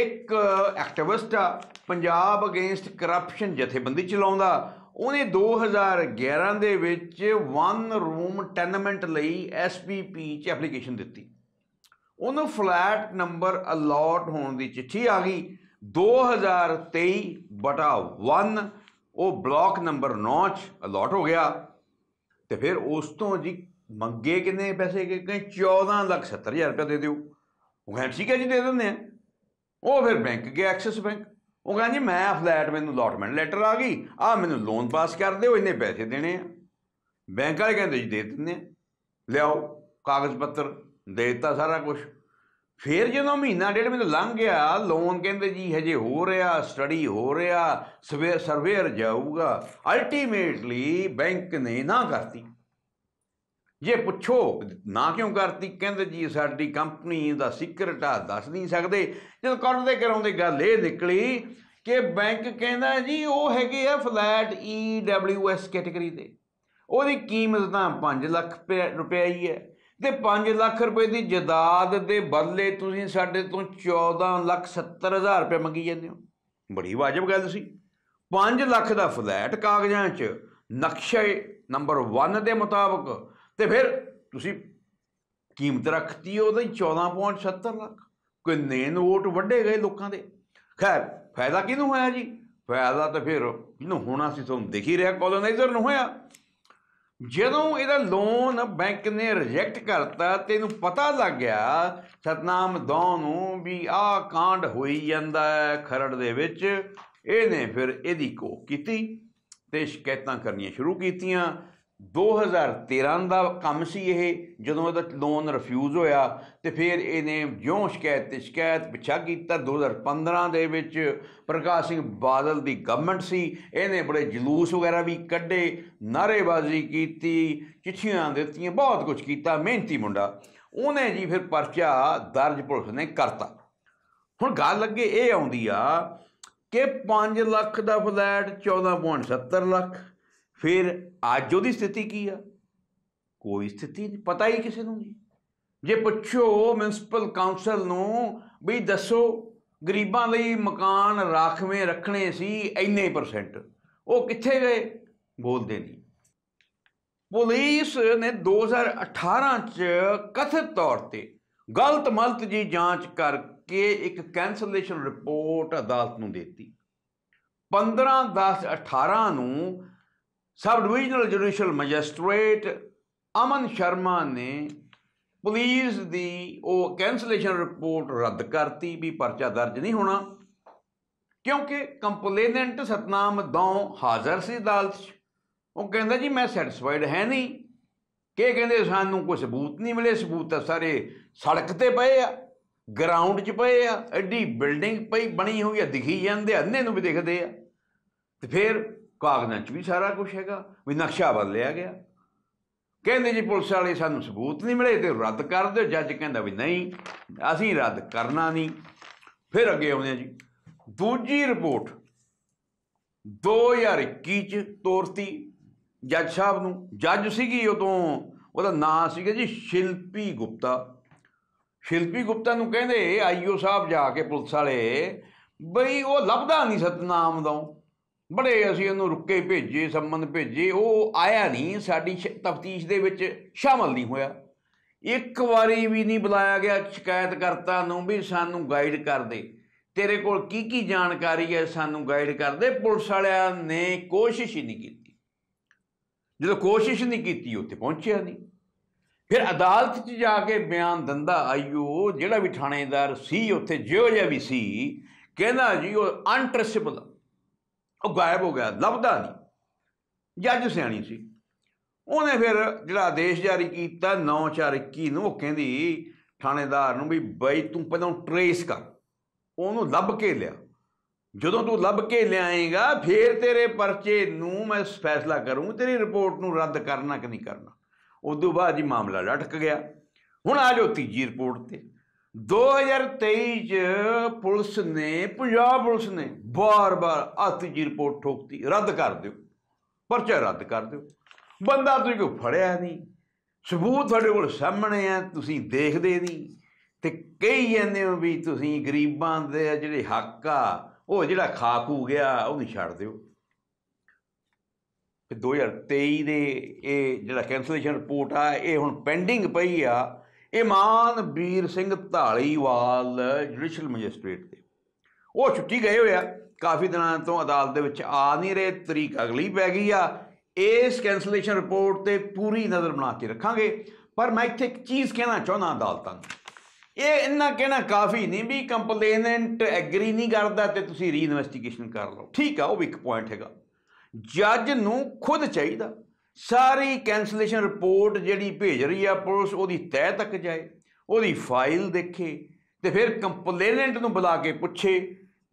ਇੱਕ ਐਕਟਿਵਿਸਟ ਆ ਪੰਜਾਬ ਅਗੇਂਸਟ ਕਰਪਸ਼ਨ ਜਥੇਬੰਦੀ ਚਲਾਉਂਦਾ ਉਹਨੇ 2011 ਦੇ ਵਿੱਚ ਵਨ ਰੂਮ ਟੈਨਮੈਂਟ ਲਈ ਐਸਪੀਪੀ ਚ ਐਪਲੀਕੇਸ਼ਨ ਦਿੱਤੀ ਉਹਨੂੰ ਫਲੈਟ ਨੰਬਰ ਅਲਾਟ ਹੋਣ ਦੀ ਚਿੱਠੀ ਆ ਗਈ 2023 ਬਟਾ 1 ਉਹ ਬਲਾਕ ਨੰਬਰ 9 ਚ ਅਲਾਟ ਹੋ ਗਿਆ ਤੇ ਫਿਰ ਉਸ ਤੋਂ ਜੀ ਮੰਗੇ ਕਿੰਨੇ ਪੈਸੇ ਕਿ 14 ਲੱਖ 70 ਹਜ਼ਾਰ ਰੁਪਏ ਦੇ ਦਿਓ ਉਹ ਕਹਿੰਦਾ ਠੀਕ ਹੈ ਜੀ ਦੇ ਦਿੰਦੇ ਆ ਉਹ ਫਿਰ ਬੈਂਕ ਗਿਆ ਐਕਸਿਸ ਬੈਂਕ ਉਹ ਕਹਿੰਦਾ ਜੀ ਮੈਂ ਫਲੈਟ ਮੈਨੂੰ ਅਲਾਟਮੈਂਟ ਲੈਟਰ ਆ ਗਈ ਆ ਮੈਨੂੰ ਲੋਨ ਪਾਸ ਕਰ ਦਿਓ ਇੰਨੇ ਪੈਸੇ ਦੇਣੇ ਆ ਬੈਂਕ ਵਾਲੇ ਕਹਿੰਦੇ ਜੀ ਦੇ ਦਿੰਦੇ ਲਿਆਓ ਕਾਗਜ਼ ਪੱਤਰ ਦੇ ਦਿੱਤਾ ਸਾਰਾ ਕੁਝ ਫੇਰ ਜਦੋਂ ਮਹੀਨਾ ਡੇਢ ਮਹੀਨਾ ਲੰਘ ਗਿਆ ਲੋਨ ਕਹਿੰਦੇ ਜੀ ਹਜੇ ਹੋ ਰਿਹਾ ਸਟੱਡੀ ਹੋ ਰਿਹਾ ਸਵੇਰ ਸਰਵੇਅਰ ਜਾਊਗਾ ਅਲਟੀਮੇਟਲੀ ਬੈਂਕ ਨੇ ਨਾ ਕਰਤੀ ਜੇ ਪੁੱਛੋ ਨਾ ਕਿਉਂ ਕਰਤੀ ਕਹਿੰਦੇ ਜੀ ਸਾਡੀ ਕੰਪਨੀ ਦਾ ਸਿਕਰਟ ਆ ਦੱਸ ਨਹੀਂ ਸਕਦੇ ਜਦ ਕਰਦੇ ਕਰਾਉਂਦੇ ਗੱਲ ਇਹ ਨਿਕਲੀ ਕਿ ਬੈਂਕ ਕਹਿੰਦਾ ਜੀ ਉਹ ਹੈਗੇ ਆ flat E W S category ਦੇ ਉਹਦੀ ਕੀਮਤ ਤਾਂ 5 ਲੱਖ ਰੁਪਏ ਹੀ ਹੈ ਤੇ 5 ਲੱਖ ਰੁਪਏ ਦੀ ਜਾਇਦਾਦ ਦੇ ਬਦਲੇ ਤੁਸੀਂ ਸਾਡੇ ਤੋਂ 14 ਲੱਖ 70 ਹਜ਼ਾਰ ਰੁਪਏ ਮੰਗੀ ਜਾਂਦੇ ਹੋ ਬੜੀ ਵਾਜਬ ਗੱਲ ਸੀ 5 ਲੱਖ ਦਾ ਫਲੈਟ ਕਾਗਜ਼ਾਂ 'ਚ ਨਕਸ਼ੇ ਨੰਬਰ 1 ਦੇ ਮੁਤਾਬਕ ਤੇ ਫਿਰ ਤੁਸੀਂ ਕੀਮਤ ਰੱਖਤੀ ਉਹਦੀ 14.70 ਲੱਖ ਕੋਈ ਨੇਨ ਵੋਟ ਵੱਡੇ ਗਏ ਲੋਕਾਂ ਦੇ ਖੈਰ ਫਾਇਦਾ ਕਿਹਨੂੰ ਹੋਇਆ ਜੀ ਫਾਇਦਾ ਤਾਂ ਫਿਰ ਜਿਹਨੂੰ ਹੋਣਾ ਸੀ ਤੁਹਾਨੂੰ ਦਿਖ ਹੀ ਰਿਹਾ ਕੋਲੋਨਾਈਜ਼ਰ ਨੂੰ ਹੋਇਆ ਜਦੋਂ ਇਹਦਾ ਲੋਨ ਬੈਂਕ ਨੇ ਰਿਜੈਕਟ ਕਰਤਾ ਤੇ ਇਹਨੂੰ ਪਤਾ ਲੱਗ ਗਿਆ ਸਤਨਾਮ ਦੋ ਨੂੰ ਵੀ ਆ ਕਾਂਡ ਹੋਈ ਜਾਂਦਾ ਹੈ ਖਰੜ ਦੇ ਵਿੱਚ ਇਹਨੇ ਫਿਰ ਇਹਦੀ ਕੋ ਕੀਤੀ ਤੇ ਸ਼ਿਕਾਇਤਾਂ ਕਰਨੀਆਂ ਸ਼ੁਰੂ ਕੀਤੀਆਂ 2013 ਦਾ ਕੰਮ ਸੀ ਇਹ ਜਦੋਂ ਇਹਦਾ ਲੋਨ ਰਿਫਿਊਜ਼ ਹੋਇਆ ਤੇ ਫਿਰ ਇਹਨੇ ਜਿਉਂ ਸ਼ਿਕਾਇਤ ਤੇ ਸ਼ਿਕਾਇਤ ਪਿਛਾ ਕੀਤਾ 2015 ਦੇ ਵਿੱਚ ਪ੍ਰਕਾਸ਼ ਸਿੰਘ ਬਾਦਲ ਦੀ ਗਵਰਨਮੈਂਟ ਸੀ ਇਹਨੇ ਬੜੇ ਜਲੂਸ ਵਗੈਰਾ ਵੀ ਕੱਢੇ ਨਾਰੇਬਾਜ਼ੀ ਕੀਤੀ ਚਿੱਠੀਆਂ ਦਿੱਤੀਆਂ ਬਹੁਤ ਕੁਝ ਕੀਤਾ ਮਿਹਨਤੀ ਮੁੰਡਾ ਉਹਨੇ ਜੀ ਫਿਰ ਪਰਚਾ ਦਰਜ ਪੁਲਿਸ ਨੇ ਕਰਤਾ ਹੁਣ ਗੱਲ ਅੱਗੇ ਇਹ ਆਉਂਦੀ ਆ ਕਿ 5 ਲੱਖ ਦਾ ਫਲੈਟ 14.70 ਲੱਖ ਫਿਰ ਅੱਜ ਉਹਦੀ ਸਥਿਤੀ ਕੀ ਆ ਕੋਈ ਸਥਿਤੀ ਨਹੀਂ ਪਤਾ ਹੀ ਕਿਸੇ ਨੂੰ ਨਹੀਂ ਜੇ ਪੁੱਛੋ ਮਿਨਿਸਪਲ ਕਾਉਂਸਲ ਨੂੰ ਵੀ ਦੱਸੋ ਗਰੀਬਾਂ ਲਈ ਮਕਾਨ ਰਾਖਵੇਂ ਰੱਖਣੇ ਸੀ ਇੰਨੇ ਪਰਸੈਂਟ ਉਹ ਕਿੱਥੇ ਗਏ ਬੋਲਦੇ ਨਹੀਂ ਪੁਲਿਸ ਨੇ 2018 ਚ ਕਥਿਤ ਤੌਰ ਤੇ ਗਲਤ ਮਲਤ ਜੀ ਜਾਂਚ ਕਰਕੇ ਇੱਕ ਕੈਂਸਲੇਸ਼ਨ ਰਿਪੋਰਟ ਅਦਾਲਤ ਨੂੰ ਦਿੱਤੀ 15 10 18 ਨੂੰ sub divisional judicial magistrate Aman Sharma ਨੇ ਪੁਲਿਸ ਦੀ ਉਹ ਕੈਂਸਲੇਸ਼ਨ ਰਿਪੋਰਟ ਰੱਦ ਕਰਤੀ ਵੀ ਪਰਚਾ ਦਰਜ ਨਹੀਂ ਹੋਣਾ ਕਿਉਂਕਿ ਕੰਪਲੇਨੈਂਟ ਸਤਨਾਮ ਦੌ ਹਾਜ਼ਰ ਸੀ ਅਦਾਲਤ 'ਚ ਉਹ ਕਹਿੰਦਾ ਜੀ ਮੈਂ ਸੈਟੀਸਫਾਈਡ ਹੈ ਨਹੀਂ ਕਿ ਕਹਿੰਦੇ ਸਾਨੂੰ ਕੋਈ ਸਬੂਤ ਨਹੀਂ ਮਿਲੇ ਸਬੂਤ ਤਾਂ ਸਾਰੇ ਸੜਕ ਤੇ ਪਏ ਆ ਗਰਾਊਂਡ 'ਚ ਪਏ ਆ ਐਡੀ ਬਿਲਡਿੰਗ ਪਈ ਬਣੀ ਹੋਈ ਆ ਦਿਖੀ ਜਾਂਦੇ ਅੰਨੇ ਨੂੰ ਵੀ ਦਿਖਦੇ ਆ ਤੇ ਫਿਰ ਕਾਗਜ਼ਾਂ 'ਚ ਵੀ ਸਾਰਾ ਕੁਝ ਹੈਗਾ ਵੀ ਨਕਸ਼ਾ ਬਦਲਿਆ ਗਿਆ ਕਹਿੰਦੇ ਜੀ ਪੁਲਿਸ ਵਾਲੇ ਸਾਨੂੰ ਸਬੂਤ ਨਹੀਂ ਮਿਲੇ ਤੇ ਰੱਦ ਕਰ ਦਿਓ ਜੱਜ ਕਹਿੰਦਾ ਵੀ ਨਹੀਂ ਅਸੀਂ ਰੱਦ ਕਰਨਾ ਨਹੀਂ ਫਿਰ ਅੱਗੇ ਆਉਂਦੇ ਆ ਜੀ ਦੂਜੀ ਰਿਪੋਰਟ 2021 ਚ ਤੋਰਤੀ ਜੱਜ ਸਾਹਿਬ ਨੂੰ ਜੱਜ ਸੀਗੀ ਉਦੋਂ ਉਹਦਾ ਨਾਂ ਸੀਗਾ ਜੀ ਸ਼ਿਲਪੀ ਗੁਪਤਾ ਸ਼ਿਲਪੀ ਗੁਪਤਾ ਨੂੰ ਕਹਿੰਦੇ ਆਈਓ ਸਾਹਿਬ ਜਾ ਕੇ ਪੁਲਿਸ ਵਾਲੇ ਬਈ ਉਹ ਲੱਭਦਾ ਨਹੀਂ ਸਤਨਾਮ ਦਾ ਬੜੇ ਅਸੀਂ ਉਹਨੂੰ ਰੁੱਕੇ ਭੇਜੇ ਸੰਬੰਧ ਭੇਜੇ ਉਹ ਆਇਆ ਨਹੀਂ ਸਾਡੀ ਤਫਤੀਸ਼ ਦੇ ਵਿੱਚ ਸ਼ਾਮਲ ਨਹੀਂ ਹੋਇਆ ਇੱਕ ਵਾਰੀ ਵੀ ਨਹੀਂ ਬੁਲਾਇਆ ਗਿਆ ਸ਼ਿਕਾਇਤ ਕਰਤਾ ਨੂੰ ਵੀ ਸਾਨੂੰ ਗਾਈਡ ਕਰ ਦੇ ਤੇਰੇ ਕੋਲ ਕੀ ਕੀ ਜਾਣਕਾਰੀ ਹੈ ਸਾਨੂੰ ਗਾਈਡ ਕਰ ਦੇ ਪੁਲਿਸ ਵਾਲਿਆਂ ਨੇ ਕੋਸ਼ਿਸ਼ ਹੀ ਨਹੀਂ ਕੀਤੀ ਜਦੋਂ ਕੋਸ਼ਿਸ਼ ਨਹੀਂ ਕੀਤੀ ਉੱਥੇ ਪਹੁੰਚਿਆ ਨਹੀਂ ਫਿਰ ਅਦਾਲਤ 'ਚ ਜਾ ਕੇ ਬਿਆਨ ਦਿੰਦਾ ਆਈਓ ਜਿਹੜਾ ਵੀ ਥਾਣੇਦਾਰ ਸੀ ਉੱਥੇ ਜਿਉਂ ਜਿਹਾ ਵੀ ਸੀ ਕਹਿੰਦਾ ਜੀ ਉਹ ਅਨਟ੍ਰੇਸੇਬਲ ਉਹ ਗਾਇਬ ਹੋ ਗਿਆ ਲੱਭਦਾ ਨਹੀਂ ਜੱਜ ਸਿਆਣੀ ਸੀ ਉਹਨੇ ਫਿਰ ਜਿਹੜਾ ਆਦੇਸ਼ ਜਾਰੀ ਕੀਤਾ 9421 ਨੂੰ ਉਹ ਕਹਿੰਦੀ ਥਾਣੇਦਾਰ ਨੂੰ ਵੀ ਬਈ ਤੂੰ ਪਹਿਲਾਂ ਟਰੇਸ ਕਰ ਉਹਨੂੰ ਲੱਭ ਕੇ ਲਿਆ ਜਦੋਂ ਤੂੰ ਲੱਭ ਕੇ ਲਿਆਏਗਾ ਫੇਰ ਤੇਰੇ ਪਰਚੇ ਨੂੰ ਮੈਂ ਫੈਸਲਾ ਕਰੂੰ ਤੇਰੀ ਰਿਪੋਰਟ ਨੂੰ ਰੱਦ ਕਰਨਾ ਕਿ ਨਹੀਂ ਕਰਨਾ ਉਸ ਤੋਂ ਬਾਅਦ ਜੀ ਮਾਮਲਾ ਲਟਕ ਗਿਆ ਹੁਣ ਆ ਜੋ ਤੀਜੀ ਰਿਪੋਰਟ ਤੇ 2023 ਚ ਪੁਲਿਸ ਨੇ ਪੰਜਾਬ ਪੁਲਿਸ ਨੇ ਬਾਰ-ਬਾਰ ਆਤੀ ਜੀ ਰਿਪੋਰਟ ਠੋਕਤੀ ਰੱਦ ਕਰ ਦਿਓ ਪਰਚਾ ਰੱਦ ਕਰ ਦਿਓ ਬੰਦਾ ਤੁਸੀਂ ਕੋ ਫੜਿਆ ਨਹੀਂ ਸਬੂਤ ਤੁਹਾਡੇ ਕੋਲ ਸਾਹਮਣੇ ਆ ਤੁਸੀਂ ਦੇਖਦੇ ਨਹੀਂ ਤੇ ਕਹੀ ਜਾਂਦੇ ਹੋ ਵੀ ਤੁਸੀਂ ਗਰੀਬਾਂ ਦੇ ਜਿਹੜੇ ਹੱਕ ਆ ਉਹ ਜਿਹੜਾ ਖਾਕੂ ਗਿਆ ਉਹ ਨਹੀਂ ਛੱਡ ਦਿਓ ਤੇ 2023 ਦੇ ਇਹ ਜਿਹੜਾ ਕੈਂਸਲੇਸ਼ਨ ਰਿਪੋਰਟ ਆ ਇਹ ਹੁਣ ਪੈਂਡਿੰਗ ਪਈ ਆ ਇਮਾਨ ਵੀਰ ਸਿੰਘ ਢਾਲੀਵਾਲ ਜੁਡੀਸ਼ੀਅਲ ਮੈਜਿਸਟ੍ਰੇਟ ਦੇ ਉਹ ਛੁੱਟੀ ਗਏ ਹੋਇਆ ਕਾਫੀ ਦਿਨਾਂ ਤੋਂ ਅਦਾਲਤ ਦੇ ਵਿੱਚ ਆ ਨਹੀਂ ਰਹੇ ਤਰੀਕ ਅਗਲੀ ਪੈ ਗਈ ਆ ਇਸ ਕੈਂਸਲੇਸ਼ਨ ਰਿਪੋਰਟ ਤੇ ਪੂਰੀ ਨਜ਼ਰ ਬਣਾ ਕੇ ਰੱਖਾਂਗੇ ਪਰ ਮੈਂ ਇੱਥੇ ਇੱਕ ਚੀਜ਼ ਕਹਿਣਾ ਚਾਹੁੰਦਾ ਅਦਾਲਤਾਂ ਨੂੰ ਇਹ ਇੰਨਾ ਕਹਿਣਾ ਕਾਫੀ ਨਹੀਂ ਵੀ ਕੰਪਲੇਨੈਂਟ ਐਗਰੀ ਨਹੀਂ ਕਰਦਾ ਤੇ ਤੁਸੀਂ ਰੀਇਨਵੈਸਟੀਗੇਸ਼ਨ ਕਰ ਲਓ ਠੀਕ ਆ ਉਹ ਵੀ ਇੱਕ ਪੁਆਇੰਟ ਹੈਗਾ ਜੱਜ ਨੂੰ ਖੁਦ ਚਾਹੀਦਾ ਸਾਰੀ ਕੈਨਸਲੇਸ਼ਨ ਰਿਪੋਰਟ ਜਿਹੜੀ ਭੇਜ ਰਹੀ ਆ ਪੁਲਿਸ ਉਹਦੀ ਤਹਿ ਤੱਕ ਜਾਏ ਉਹਦੀ ਫਾਈਲ ਦੇਖੇ ਤੇ ਫਿਰ ਕੰਪਲੇਨੈਂਟ ਨੂੰ ਬੁਲਾ ਕੇ ਪੁੱਛੇ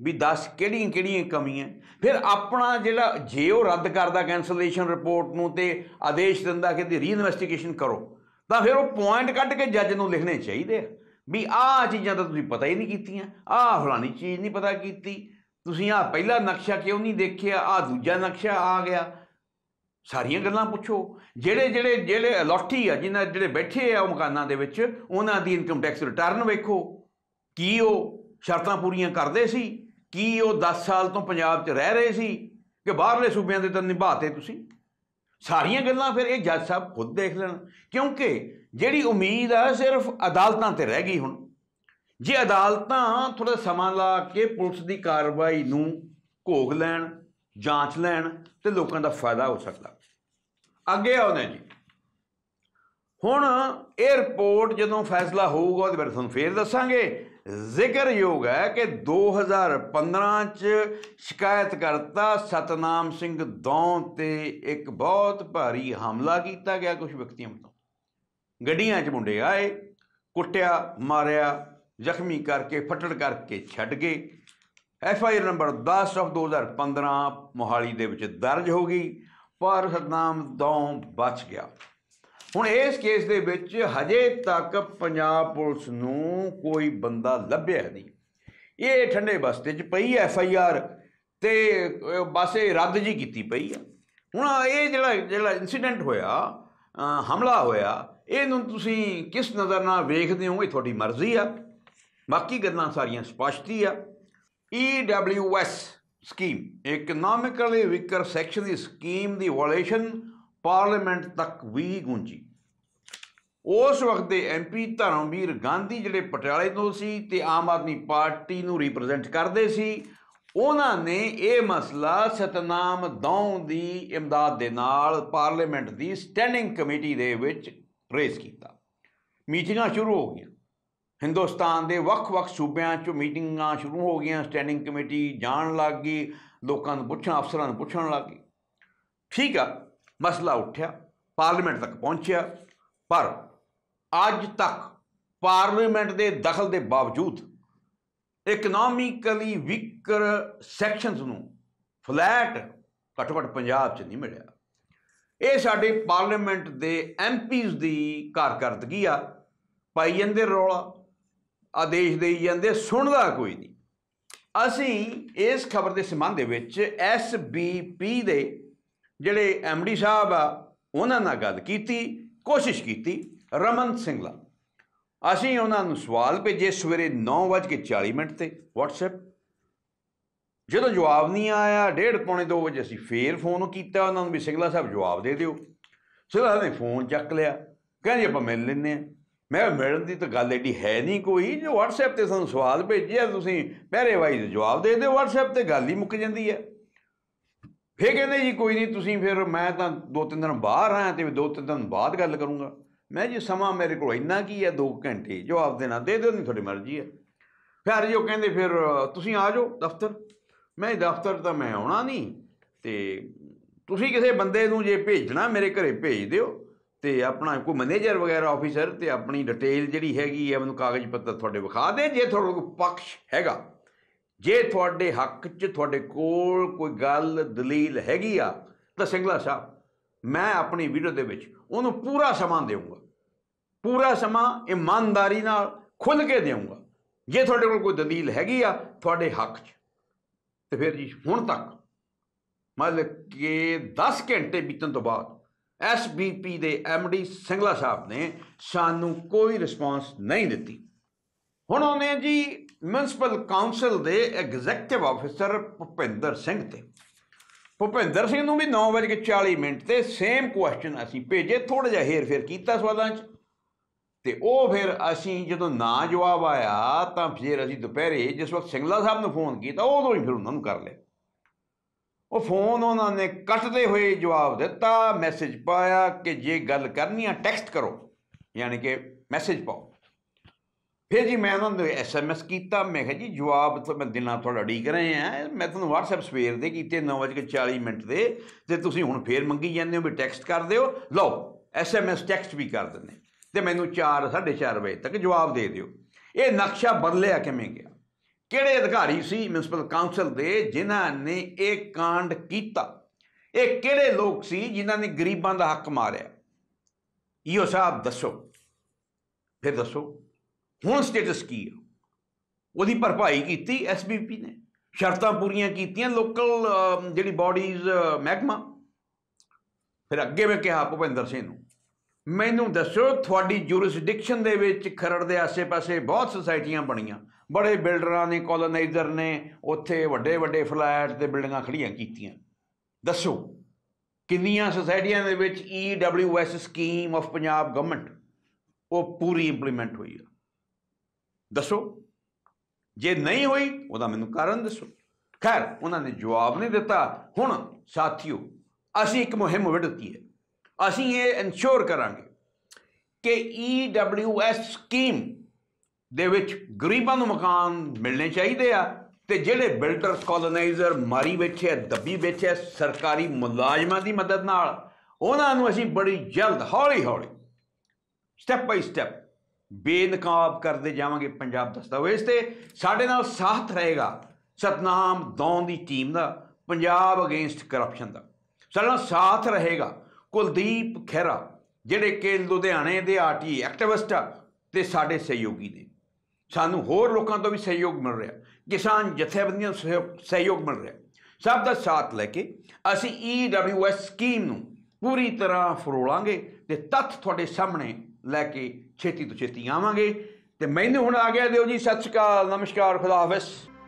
ਵੀ ਦੱਸ ਕਿਹੜੀਆਂ ਕਿਹੜੀਆਂ ਕਮੀਆਂ ਫਿਰ ਆਪਣਾ ਜਿਹੜਾ ਜੇ ਉਹ ਰੱਦ ਕਰਦਾ ਕੈਨਸਲੇਸ਼ਨ ਰਿਪੋਰਟ ਨੂੰ ਤੇ ਆਦੇਸ਼ ਦਿੰਦਾ ਕਿ ਦੀ ਰੀਇਨਵੈਸਟੀਗੇਸ਼ਨ ਕਰੋ ਤਾਂ ਫਿਰ ਉਹ ਪੁਆਇੰਟ ਕੱਢ ਕੇ ਜੱਜ ਨੂੰ ਲਿਖਣੇ ਚਾਹੀਦੇ ਆ ਵੀ ਆਹ ਚੀਜ਼ਾਂ ਤਾਂ ਤੁਸੀਂ ਪਤਾ ਹੀ ਨਹੀਂ ਕੀਤੀਆਂ ਆਹ ਫਲਾਣੀ ਚੀਜ਼ ਨਹੀਂ ਪਤਾ ਕੀਤੀ ਤੁਸੀਂ ਆਹ ਪਹਿਲਾ ਨਕਸ਼ਾ ਕਿਉਂ ਨਹੀਂ ਦੇਖਿਆ ਆਹ ਦੂਜਾ ਨਕਸ਼ਾ ਆ ਗਿਆ ਸਾਰੀਆਂ ਗੱਲਾਂ ਪੁੱਛੋ ਜਿਹੜੇ ਜਿਹੜੇ ਜਿਹੜੇ ਅਲੋਟੀ ਆ ਜਿਨ੍ਹਾਂ ਜਿਹੜੇ ਬੈਠੇ ਆ ਉਹ ਮਕਾਨਾਂ ਦੇ ਵਿੱਚ ਉਹਨਾਂ ਦੀ ਇਨਕਮ ਟੈਕਸ ਰਿਟਰਨ ਵੇਖੋ ਕੀ ਉਹ ਸ਼ਰਤਾਂ ਪੂਰੀਆਂ ਕਰਦੇ ਸੀ ਕੀ ਉਹ 10 ਸਾਲ ਤੋਂ ਪੰਜਾਬ 'ਚ ਰਹਿ ਰਹੇ ਸੀ ਕਿ ਬਾਹਰਲੇ ਸੂਬਿਆਂ ਦੇ ਤਾਂ ਨਿਭਾਤੇ ਤੁਸੀਂ ਸਾਰੀਆਂ ਗੱਲਾਂ ਫਿਰ ਇਹ ਜੱਜ ਸਾਹਿਬ ਖੁਦ ਦੇਖ ਲੈਣ ਕਿਉਂਕਿ ਜਿਹੜੀ ਉਮੀਦ ਆ ਸਿਰਫ ਅਦਾਲਤਾਂ ਤੇ ਰਹਿ ਗਈ ਹੁਣ ਜੇ ਅਦਾਲਤਾਂ ਥੋੜਾ ਸਮਾਂ ਲਾ ਕੇ ਪੁਲਿਸ ਦੀ ਕਾਰਵਾਈ ਨੂੰ ਘੋਗ ਲੈਣ ਜਾਂਚ ਲੈਣ ਤੇ ਲੋਕਾਂ ਦਾ ਫਾਇਦਾ ਹੋ ਸਕਦਾ ਅੱਗੇ ਆਉਂਦੇ ਜੀ ਹੁਣ ਇਹ ਰਿਪੋਰਟ ਜਦੋਂ ਫੈਸਲਾ ਹੋਊਗਾ ਉਹਦੇ ਬਾਰੇ ਤੁਹਾਨੂੰ ਫੇਰ ਦੱਸਾਂਗੇ ਜ਼ਿਕਰਯੋਗ ਹੈ ਕਿ 2015 ਚ ਸ਼ਿਕਾਇਤ ਕਰਤਾ ਸਤਨਾਮ ਸਿੰਘ ਦੌਂ ਤੇ ਇੱਕ ਬਹੁਤ ਭਾਰੀ ਹਮਲਾ ਕੀਤਾ ਗਿਆ ਕੁਝ ਵਿਅਕਤੀਆਂ ਵੱਲੋਂ ਗੱਡੀਆਂ 'ਚ ਮੁੰਡੇ ਆਏ ਕੁੱਟਿਆ ਮਾਰਿਆ ਜ਼ਖਮੀ ਕਰਕੇ ਫਟੜ ਕਰਕੇ ਛੱਡ ਗਏ F I R number 10 of 2015 Mohali ਦੇ ਵਿੱਚ ਦਰਜ ਹੋ ਗਈ ਪਰ ਸਤਨਾਮ ਦੋਂ ਬਚ ਗਿਆ ਹੁਣ ਇਸ ਕੇਸ ਦੇ ਵਿੱਚ ਹਜੇ ਤੱਕ ਪੰਜਾਬ ਪੁਲਿਸ ਨੂੰ ਕੋਈ ਬੰਦਾ ਲੱਭਿਆ ਨਹੀਂ ਇਹ ਠੰਡੇ ਬਸਤੇ 'ਚ ਪਈ ਐਫ ਆਈ ਆਰ ਤੇ ਬਸ ਇਹ ਰੱਦ ਜੀ ਕੀਤੀ ਪਈ ਆ ਹੁਣ ਇਹ ਜਿਹੜਾ ਜਿਹੜਾ ਇਨਸੀਡੈਂਟ ਹੋਇਆ ਹਮਲਾ ਹੋਇਆ ਇਹਨੂੰ ਤੁਸੀਂ ਕਿਸ ਨਜ਼ਰ ਨਾਲ ਵੇਖਦੇ ਹੋ ਇਹ ਤੁਹਾਡੀ ਮਰਜ਼ੀ ਆ ਬਾਕੀ ਗੱਲਾਂ ਸਾਰੀਆਂ ਸਪਸ਼ਟ ਹੀ ਆ EWS scheme economically weaker section ਦੀ ਸਕੀਮ ਦੀ ਵਾਇਲੇਸ਼ਨ ਪਾਰਲੀਮੈਂਟ ਤੱਕ ਵੀ ਗੂੰਜੀ ਉਸ ਵਕਤ ਦੇ ਐਮਪੀ ਧਰਮਵੀਰ ਗਾਂਧੀ ਜਿਹੜੇ ਪਟਿਆਲੇ ਤੋਂ ਸੀ ਤੇ ਆਮ ਆਦਮੀ ਪਾਰਟੀ ਨੂੰ ਰਿਪਰੈਜ਼ੈਂਟ ਕਰਦੇ ਸੀ ਉਹਨਾਂ ਨੇ ਇਹ ਮਸਲਾ ਸਤਨਾਮ ਦੌਂ ਦੀ ਇਮਦਾਦ ਦੇ ਨਾਲ ਪਾਰਲੀਮੈਂਟ ਦੀ ਸਟੈਂਡਿੰਗ ਕਮੇਟੀ ਦੇ ਵਿੱਚ ਰੇਸ ਕੀਤਾ ਮੀਟਿੰਗਾਂ ਸ਼ੁਰੂ ਹੋ ਗਈਆਂ ਹਿੰਦੁਸਤਾਨ ਦੇ ਵੱਖ-ਵੱਖ ਸੂਬਿਆਂ 'ਚ ਮੀਟਿੰਗਾਂ ਸ਼ੁਰੂ ਹੋ ਗਈਆਂ ਸਟੈਂਡਿੰਗ ਕਮੇਟੀ ਜਾਣ ਲੱਗ ਗਈ ਲੋਕਾਂ ਨੂੰ ਪੁੱਛਣ ਅਫਸਰਾਂ ਨੂੰ ਪੁੱਛਣ ਲੱਗ ਗਈ ਠੀਕ ਆ ਮਸਲਾ ਉੱਠਿਆ ਪਾਰਲੀਮੈਂਟ ਤੱਕ ਪਹੁੰਚਿਆ ਪਰ ਅੱਜ ਤੱਕ ਪਾਰਲੀਮੈਂਟ ਦੇ ਦਖਲ ਦੇ ਬਾਵਜੂਦ ਇਕਨੋਮਿਕਲੀ ਵਿਕਰ ਸੈਕਸ਼ਨਸ ਨੂੰ ਫਲੈਟ ਘਟਵਟ ਪੰਜਾਬ 'ਚ ਨਹੀਂ ਮਿਲਿਆ ਇਹ ਸਾਡੇ ਪਾਰਲੀਮੈਂਟ ਦੇ ਐਮਪੀਜ਼ ਦੀ ਕਾਰਗਰਦਗੀ ਆ ਪਾਈ ਜਾਂਦੇ ਰੌਲਾ ਆਦੇਸ਼ ਦੇਈ ਜਾਂਦੇ ਸੁਣਦਾ ਕੋਈ ਨਹੀਂ ਅਸੀਂ ਇਸ ਖਬਰ ਦੇ ਸਬੰਧ ਦੇ ਵਿੱਚ ਐਸਬੀਪੀ ਦੇ ਜਿਹੜੇ ਐਮਡੀ ਸਾਹਿਬ ਆ ਉਹਨਾਂ ਨਾਲ ਗੱਲ ਕੀਤੀ ਕੋਸ਼ਿਸ਼ ਕੀਤੀ ਰਮਨ ਸਿੰਘਲਾ ਅਸੀਂ ਉਹਨਾਂ ਨੂੰ ਸਵਾਲ ਭੇਜੇ ਸਵੇਰੇ 9:40 ਮਿੰਟ ਤੇ WhatsApp ਜਦੋਂ ਜਵਾਬ ਨਹੀਂ ਆਇਆ ਡੇਢ ਪੌਣੇ 2 ਵਜੇ ਅਸੀਂ ਫੇਰ ਫੋਨ ਕੀਤਾ ਉਹਨਾਂ ਨੂੰ ਵੀ ਸਿੰਘਲਾ ਸਾਹਿਬ ਜਵਾਬ ਦੇ ਦਿਓ ਸਿੰਘਲਾ ਨੇ ਫੋਨ ਚੱਕ ਲਿਆ ਕਹਿੰਦੇ ਆਪਾਂ ਮਿਲ ਲੈਨੇ ਆ ਮੈਂ ਮਿਲਣ ਦੀ ਤਾਂ ਗੱਲ ਐਡੀ ਹੈ ਨਹੀਂ ਕੋਈ ਜੋ WhatsApp ਤੇ ਸਾਨੂੰ ਸਵਾਲ ਭੇਜਿਆ ਤੁਸੀਂ ਪਹਿਰੇ ਵਾਈਜ਼ ਜਵਾਬ ਦੇ ਦਿਓ WhatsApp ਤੇ ਗੱਲ ਹੀ ਮੁੱਕ ਜਾਂਦੀ ਹੈ ਫੇਰ ਕਹਿੰਦੇ ਜੀ ਕੋਈ ਨਹੀਂ ਤੁਸੀਂ ਫਿਰ ਮੈਂ ਤਾਂ ਦੋ ਤਿੰਨ ਦਿਨ ਬਾਹਰ ਆਇਆ ਤੇ ਦੋ ਤਿੰਨ ਦਿਨ ਬਾਅਦ ਗੱਲ ਕਰੂੰਗਾ ਮੈਂ ਜੀ ਸਮਾਂ ਮੇਰੇ ਕੋਲ ਇੰਨਾ ਕੀ ਹੈ 2 ਘੰਟੇ ਜਵਾਬ ਦੇਣਾ ਦੇ ਦਿਓ ਨਹੀਂ ਤੁਹਾਡੀ ਮਰਜ਼ੀ ਹੈ ਫਿਰ ਜੋ ਕਹਿੰਦੇ ਫਿਰ ਤੁਸੀਂ ਆ ਜਾਓ ਦਫ਼ਤਰ ਮੈਂ ਦਫ਼ਤਰ ਤਾਂ ਮੈਂ ਆਉਣਾ ਨਹੀਂ ਤੇ ਤੁਸੀਂ ਕਿਸੇ ਬੰਦੇ ਨੂੰ ਜੇ ਭੇਜਣਾ ਮੇਰੇ ਘਰੇ ਭੇਜ ਦਿਓ ਤੇ ਆਪਣਾ ਕੋਈ ਮੈਨੇਜਰ ਵਗੈਰਾ ਆਫੀਸਰ ਤੇ ਆਪਣੀ ਡਿਟੇਲ ਜਿਹੜੀ ਹੈਗੀ ਹੈ ਮੈਨੂੰ ਕਾਗਜ਼ ਪੱਤਰ ਤੁਹਾਡੇ ਵਿਖਾ ਦੇ ਜੇ ਤੁਹਾਡੇ ਕੋਲ ਪੱਖ ਹੈਗਾ ਜੇ ਤੁਹਾਡੇ ਹੱਕ 'ਚ ਤੁਹਾਡੇ ਕੋਲ ਕੋਈ ਗੱਲ ਦਲੀਲ ਹੈਗੀ ਆ ਤਾਂ ਸਿੰਗਲਾ ਸਾਹਿਬ ਮੈਂ ਆਪਣੀ ਵੀਡੀਓ ਦੇ ਵਿੱਚ ਉਹਨੂੰ ਪੂਰਾ ਸਮਾਂ ਦੇਵਾਂਗਾ ਪੂਰਾ ਸਮਾਂ ਇਮਾਨਦਾਰੀ ਨਾਲ ਖੁੱਲ ਕੇ ਦੇਵਾਂਗਾ ਜੇ ਤੁਹਾਡੇ ਕੋਲ ਕੋਈ ਦਲੀਲ ਹੈਗੀ ਆ ਤੁਹਾਡੇ ਹੱਕ 'ਚ ਤੇ ਫਿਰ ਜੀ ਹੁਣ ਤੱਕ ਮਤਲਬ ਕਿ 10 ਘੰਟੇ ਬੀਤਣ ਤੋਂ ਬਾਅਦ ਐਸਬੀਪੀ ਦੇ ਐਮਡੀ ਸਿੰਗਲਾ ਸਾਹਿਬ ਨੇ ਸਾਨੂੰ ਕੋਈ ਰਿਸਪਾਂਸ ਨਹੀਂ ਦਿੱਤੀ ਹੁਣ ਉਹਨੇ ਜੀ ਮਿਊਨਿਸਪਲ ਕਾਉਂਸਲ ਦੇ ਐਗਜ਼ੈਕਟਿਵ ਆਫੀਸਰ ਭੁਪਿੰਦਰ ਸਿੰਘ ਤੇ ਭੁਪਿੰਦਰ ਸਿੰਘ ਨੂੰ ਵੀ 9:40 ਮਿੰਟ ਤੇ ਸੇਮ ਕੁਐਸਚਨ ਅਸੀਂ ਭੇਜੇ ਥੋੜਾ ਜਿਹਾ ਹੇਰ ਫੇਰ ਕੀਤਾ ਸਵਾਲਾਂ 'ਚ ਤੇ ਉਹ ਫਿਰ ਅਸੀਂ ਜਦੋਂ ਨਾ ਜਵਾਬ ਆਇਆ ਤਾਂ ਫਿਰ ਅਸੀਂ ਦੁਪਹਿਰੇ ਜਿਸ ਵਕਤ ਸਿੰਗਲਾ ਸਾਹਿਬ ਨੂੰ ਫੋਨ ਕੀਤਾ ਉਦੋਂ ਹੀ ਫਿਰ ਉਹਨਾਂ ਨੂੰ ਕਰ ਲਿਆ ਉਹ ਫੋਨ ਉਹਨਾਂ ਨੇ ਕੱਟਦੇ ਹੋਏ ਜਵਾਬ ਦਿੱਤਾ ਮੈਸੇਜ ਪਾਇਆ ਕਿ ਜੇ ਗੱਲ ਕਰਨੀ ਆ ਟੈਕਸਟ ਕਰੋ ਯਾਨੀ ਕਿ ਮੈਸੇਜ ਪਾਓ ਫਿਰ ਜੀ ਮੈਂ ਉਹਨਾਂ ਨੂੰ ਐਸਐਮਐਸ ਕੀਤਾ ਮੈਂ ਕਿਹਾ ਜੀ ਜਵਾਬ ਤਾਂ ਮੈਂ ਦਿਨਾਂ ਤੋਂ ਡੀਕ ਰਹੇ ਆ ਮੈਂ ਤੁਹਾਨੂੰ WhatsApp ਸਵੇਰ ਦੇ ਕੀਤੇ 9:40 ਮਿੰਟ ਦੇ ਤੇ ਤੁਸੀਂ ਹੁਣ ਫੇਰ ਮੰਗੀ ਜਾਂਦੇ ਹੋ ਵੀ ਟੈਕਸਟ ਕਰ ਦਿਓ ਲਓ ਐਸਐਮਐਸ ਟੈਕਸਟ ਵੀ ਕਰ ਦਿੰਦੇ ਤੇ ਮੈਨੂੰ 4 4:30 ਵਜੇ ਤੱਕ ਜਵਾਬ ਦੇ ਦਿਓ ਇਹ ਨਕਸ਼ਾ ਬਦਲਿਆ ਕਿਵੇਂ ਗਿਆ ਕਿਹੜੇ ਅਧਿਕਾਰੀ ਸੀ ਮਿਊਨਿਸਪਲ ਕਾਉਂਸਲ ਦੇ ਜਿਨ੍ਹਾਂ ਨੇ ਇਹ ਕਾਂਡ ਕੀਤਾ ਇਹ ਕਿਹੜੇ ਲੋਕ ਸੀ ਜਿਨ੍ਹਾਂ ਨੇ ਗਰੀਬਾਂ ਦਾ ਹੱਕ ਮਾਰਿਆ ਇਹੋ ਸਾਹਿਬ ਦੱਸੋ ਫਿਰ ਦੱਸੋ ਹੁਣ ਸਟੇਟਸ ਕੀ ਆ ਉਹਦੀ ਭਰਪਾਈ ਕੀਤੀ ਐਸਬੀਪੀ ਨੇ ਸ਼ਰਤਾਂ ਪੂਰੀਆਂ ਕੀਤੀਆਂ ਲੋਕਲ ਜਿਹੜੀ ਬਾਡੀਜ਼ ਮਹਿਕਮਾ ਫਿਰ ਅੱਗੇ ਮੈਂ ਕਿਹਾ ਭੁਪਿੰਦਰ ਸਿੰਘ ਨੂੰ ਮੈਨੂੰ ਦੱਸੋ ਤੁਹਾਡੀ ਜੁਰਿਸਡਿਕਸ਼ਨ ਦੇ ਵਿੱਚ ਖਰੜ ਦੇ ਆਸੇ-ਪਾਸੇ ਬਹੁਤ ਸੁਸਾਇਟੀਆਂ ਬਣੀਆਂ ਬੜੇ ਬਿਲਡਰਾਂ ਨੇ ਕੋਲੋਨਾਈਜ਼ਰ ਨੇ ਉੱਥੇ ਵੱਡੇ ਵੱਡੇ ਫਲੈਟ ਤੇ ਬਿਲਡਿੰਗਾਂ ਖੜੀਆਂ ਕੀਤੀਆਂ ਦੱਸੋ ਕਿੰਨੀਆਂ ਸੁਸਾਇਟੀਆਂ ਦੇ ਵਿੱਚ EWS scheme of Punjab government ਉਹ ਪੂਰੀ ਇੰਪਲੀਮੈਂਟ ਹੋਈ ਹੈ ਦੱਸੋ ਜੇ ਨਹੀਂ ਹੋਈ ਉਹਦਾ ਮੈਨੂੰ ਕਾਰਨ ਦੱਸੋ ਖੈਰ ਉਹਨਾਂ ਨੇ ਜਵਾਬ ਨਹੀਂ ਦਿੱਤਾ ਹੁਣ ਸਾਥੀਓ ਅਸੀਂ ਇੱਕ ਮੁਹਿੰਮ ਵਿੜਤੀ ਹੈ ਅਸੀਂ ਇਹ ਇਨਸ਼ੋਰ ਕਰਾਂਗੇ ਕਿ ਈਡਬਲਯੂਐਸ e ਸਕੀਮ ਦੇ ਵਿੱਚ ਗਰੀਬਾਂ ਨੂੰ ਮਕਾਨ ਮਿਲਣੇ ਚਾਹੀਦੇ ਆ ਤੇ ਜਿਹੜੇ ਬਿਲਡਰ ਕੋਲੋਨਾਈਜ਼ਰ ਮਾਰੀ ਬੈਠੇ ਦੱਬੀ ਬੈਠੇ ਸਰਕਾਰੀ ਮੁਲਾਜ਼ਮਾਂ ਦੀ ਮਦਦ ਨਾਲ ਉਹਨਾਂ ਨੂੰ ਅਸੀਂ ਬੜੀ ਜਲਦ ਹੌਲੀ ਹੌਲੀ ਸਟੈਪ ਬਾਈ ਸਟੈਪ ਬੇਨਕਾਬ ਕਰਦੇ ਜਾਵਾਂਗੇ ਪੰਜਾਬ ਦਸਤਾਵੇਜ਼ ਤੇ ਸਾਡੇ ਨਾਲ ਸਾਥ ਰਹੇਗਾ ਸਤਨਾਮ ਦੌਂ ਦੀ ਟੀਮ ਦਾ ਪੰਜਾਬ ਅਗੇਂਸਟ ਕਰਪਸ਼ਨ ਦਾ ਸਾਡੇ ਨਾਲ ਸਾਥ ਰਹੇਗਾ ਕੁਲਦੀਪ ਖਹਿਰਾ ਜਿਹੜੇ ਕੇ ਲੁਧਿਆਣੇ ਦੇ ਆਰਟੀ ਐਕਟਿਵਿਸਟ ਆ ਤੇ ਸਾਡੇ ਸਹਿਯੋਗੀ ਨੇ ਸਾਨੂੰ ਹੋਰ ਲੋਕਾਂ ਤੋਂ ਵੀ ਸਹਿਯੋਗ ਮਿਲ ਰਿਹਾ ਕਿਸਾਨ ਜਥੇਬੰਦੀਆਂ ਸਹਿਯੋਗ ਮਿਲ ਰਿਹਾ ਸਭ ਦਾ ਸਾਥ ਲੈ ਕੇ ਅਸੀਂ ਈਡਬਲਯੂਐਸ e ਸਕੀਮ ਨੂੰ ਪੂਰੀ ਤਰ੍ਹਾਂ ਫਰੋਲਾਂਗੇ ਤੇ ਤੱਥ ਤੁਹਾਡੇ ਸਾਹਮਣੇ ਲੈ ਕੇ ਛੇਤੀ ਤੋਂ ਛੇਤੀ ਆਵਾਂਗੇ ਤੇ ਮੈਨੂੰ ਹੁਣ ਆ ਗਿਆ ਦਿਓ ਜੀ ਸਤਿ ਸ਼੍ਰੀ ਅਕਾਲ ਨਮਸਕਾਰ ਖੁਦਾ ਹਾਫਿਜ਼